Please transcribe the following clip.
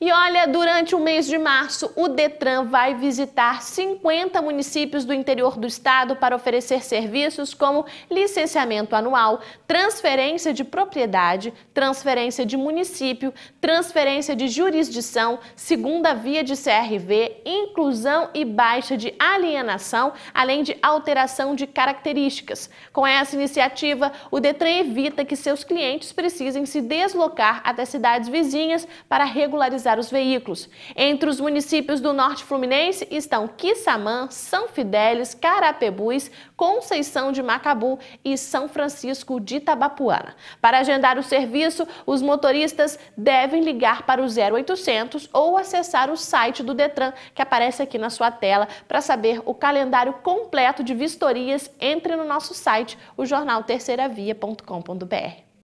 E olha, durante o mês de março, o Detran vai visitar 50 municípios do interior do estado para oferecer serviços como licenciamento anual, transferência de propriedade, transferência de município, transferência de jurisdição, segunda via de CRV, inclusão e baixa de alienação, além de alteração de características. Com essa iniciativa, o Detran evita que seus clientes precisem se deslocar até cidades vizinhas para regularizar fiscalizar os veículos. Entre os municípios do Norte Fluminense estão Quissamã, São Fidélis, Carapebus, Conceição de Macabu e São Francisco de Itabapuana. Para agendar o serviço, os motoristas devem ligar para o 0800 ou acessar o site do Detran, que aparece aqui na sua tela, para saber o calendário completo de vistorias. Entre no nosso site, o jornalterceiravia.com.br.